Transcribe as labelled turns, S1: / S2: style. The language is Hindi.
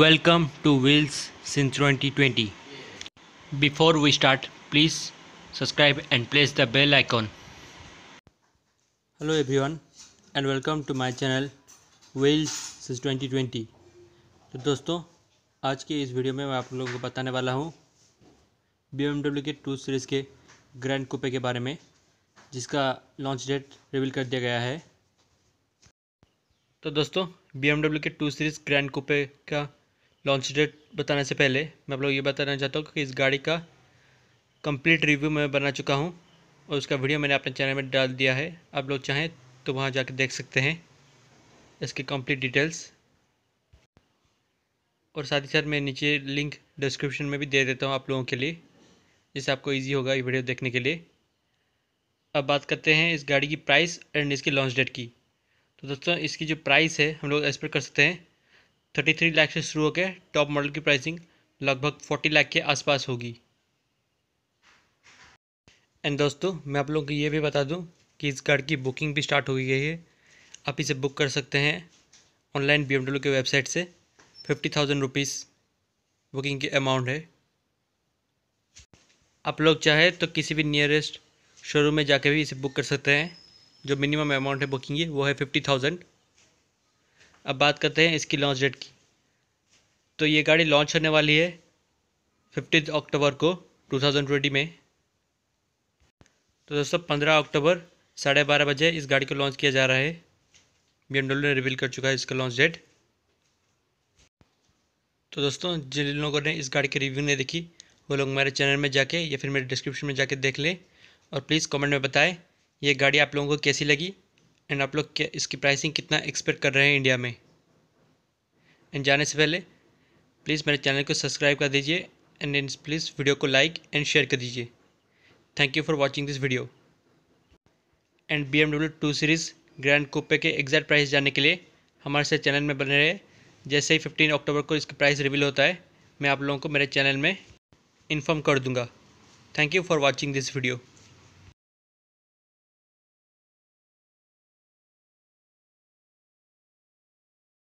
S1: Welcome to Wheels since 2020. Before we start, please subscribe and press the bell icon. Hello everyone and welcome to my channel Wheels since 2020. तो दोस्तों आज के इस वीडियो में मैं आप लोगों को बताने वाला हूँ बी के टू सीरीज़ के ग्रैंड कूपे के बारे में जिसका लॉन्च डेट रिवील कर दिया गया है तो दोस्तों बी के टू सीरीज़ ग्रैंड कूपे का लॉन्च डेट बताने से पहले मैं आप लोग ये बताना चाहता हूँ कि इस गाड़ी का कंप्लीट रिव्यू मैं बना चुका हूँ और उसका वीडियो मैंने अपने चैनल में डाल दिया है आप लोग चाहें तो वहाँ जा देख सकते हैं इसकी कम्प्लीट डिटेल्स और साथ ही साथ मैं नीचे लिंक डिस्क्रिप्शन में भी दे देता हूँ आप लोगों के लिए जिससे आपको ईजी होगा ये वीडियो देखने के लिए अब बात करते हैं इस गाड़ी की प्राइस एंड इसकी लॉन्च डेट की तो दोस्तों इसकी जो प्राइस है हम लोग एक्सपेक्ट कर सकते हैं थर्टी थ्री लाख से शुरू होकर टॉप मॉडल की प्राइसिंग लगभग फोर्टी लाख के आसपास होगी एंड दोस्तों मैं आप लोगों को ये भी बता दूं कि इस गाड़ी की बुकिंग भी स्टार्ट हो गई है आप इसे बुक कर सकते हैं ऑनलाइन बी के वेबसाइट से फिफ्टी थाउजेंड रुपीज़ बुकिंग की अमाउंट है आप लोग चाहे तो किसी भी नियरेस्ट शोरूम में जाके भी इसे बुक कर सकते हैं जो मिनिमम अमाउंट है बुकिंग की वो है फिफ्टी थाउजेंड अब बात करते हैं इसकी लॉन्च डेट की तो ये गाड़ी लॉन्च होने वाली है फिफ्टीथ अक्टूबर को ट्वेंटी में तो दोस्तों पंद्रह अक्टूबर साढ़े बारह बजे इस गाड़ी को लॉन्च किया जा रहा है बी ने रिवील कर चुका है इसका लॉन्च डेट तो दोस्तों जिन लोगों ने इस गाड़ी की रिव्यू नहीं देखी वो लोग मेरे चैनल में जाके या फिर मेरे डिस्क्रिप्शन में जाके देख लें और प्लीज़ कमेंट में बताएं ये गाड़ी आप लोगों को कैसी लगी एंड आप लोग क्या इसकी प्राइसिंग कितना एक्सपेक्ट कर रहे हैं इंडिया में एंड जाने से पहले प्लीज़ मेरे चैनल को सब्सक्राइब कर दीजिए एंड एंड प्लीज़ वीडियो को लाइक एंड शेयर कर दीजिए thank you for watching this video and BMW two series grand coupe के एग्जैक्ट प्राइस जानने के लिए हमारे से चैनल में बने रहे जैसे ही फिफ्टीन अक्टूबर को इसका प्राइस रिवील होता है मैं आप लोगों को मेरे चैनल में इन्फॉर्म कर दूंगा thank you for watching this video